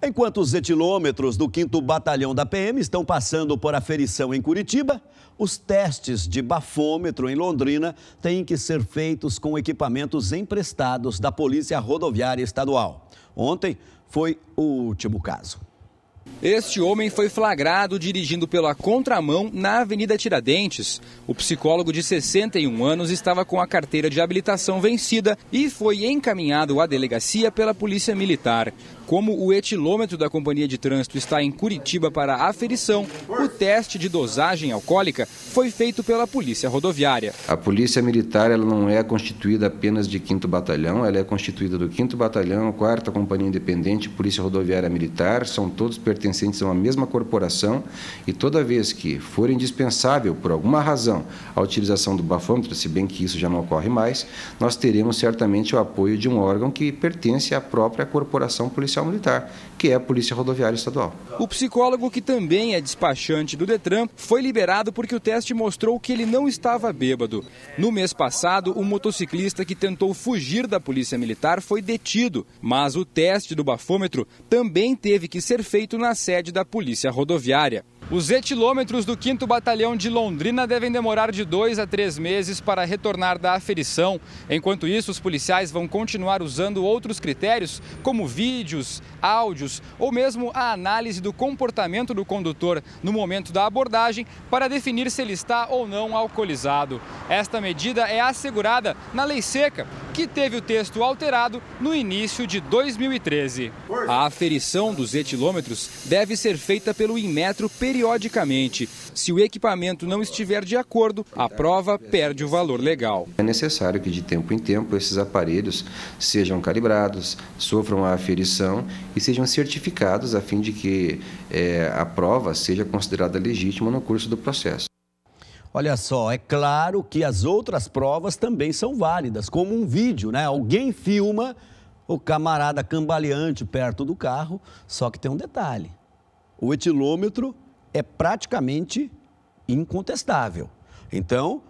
Enquanto os etilômetros do 5 Batalhão da PM estão passando por aferição em Curitiba, os testes de bafômetro em Londrina têm que ser feitos com equipamentos emprestados da Polícia Rodoviária Estadual. Ontem foi o último caso. Este homem foi flagrado dirigindo pela contramão na Avenida Tiradentes. O psicólogo de 61 anos estava com a carteira de habilitação vencida e foi encaminhado à delegacia pela Polícia Militar. Como o etilômetro da Companhia de Trânsito está em Curitiba para aferição, o teste de dosagem alcoólica foi feito pela Polícia Rodoviária. A Polícia Militar ela não é constituída apenas de 5 Batalhão, ela é constituída do 5 Batalhão, 4 Companhia Independente, Polícia Rodoviária Militar, são todos pertencentes pertencentes a uma mesma corporação e toda vez que for indispensável, por alguma razão, a utilização do bafômetro, se bem que isso já não ocorre mais, nós teremos certamente o apoio de um órgão que pertence à própria corporação policial militar, que é a Polícia Rodoviária Estadual. O psicólogo, que também é despachante do Detran, foi liberado porque o teste mostrou que ele não estava bêbado. No mês passado, um motociclista que tentou fugir da Polícia Militar foi detido, mas o teste do bafômetro também teve que ser feito na na sede da Polícia Rodoviária. Os etilômetros do 5 Batalhão de Londrina devem demorar de dois a três meses para retornar da aferição. Enquanto isso, os policiais vão continuar usando outros critérios, como vídeos, áudios ou mesmo a análise do comportamento do condutor no momento da abordagem para definir se ele está ou não alcoolizado. Esta medida é assegurada na lei seca, que teve o texto alterado no início de 2013. A aferição dos etilômetros deve ser feita pelo Inmetro periodicamente. Se o equipamento não estiver de acordo, a prova perde o valor legal. É necessário que de tempo em tempo esses aparelhos sejam calibrados, sofram a aferição e sejam certificados a fim de que é, a prova seja considerada legítima no curso do processo. Olha só, é claro que as outras provas também são válidas, como um vídeo, né? Alguém filma o camarada cambaleante perto do carro, só que tem um detalhe: o etilômetro é praticamente incontestável. Então,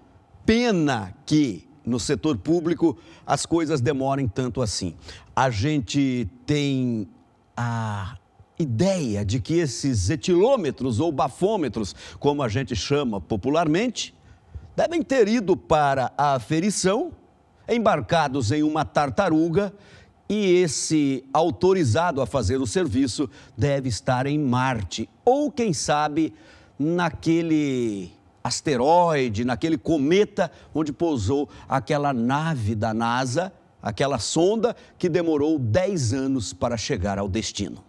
pena que no setor público as coisas demorem tanto assim. A gente tem a ideia de que esses etilômetros ou bafômetros, como a gente chama popularmente, devem ter ido para a aferição, embarcados em uma tartaruga, e esse autorizado a fazer o serviço deve estar em Marte, ou quem sabe naquele asteroide, naquele cometa onde pousou aquela nave da NASA, aquela sonda que demorou 10 anos para chegar ao destino.